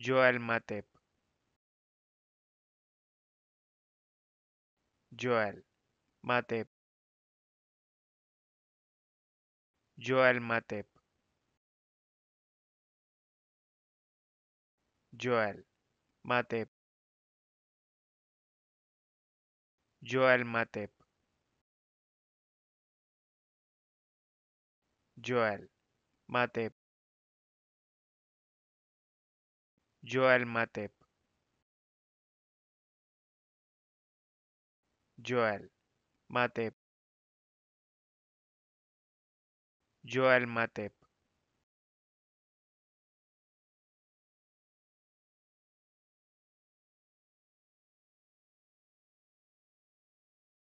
Joel Matep. Joel Matep. Joel Matep. Joel Matep. Joel Matep. Joel Matep. Joel Matep. Joel Matep. Joel Matep.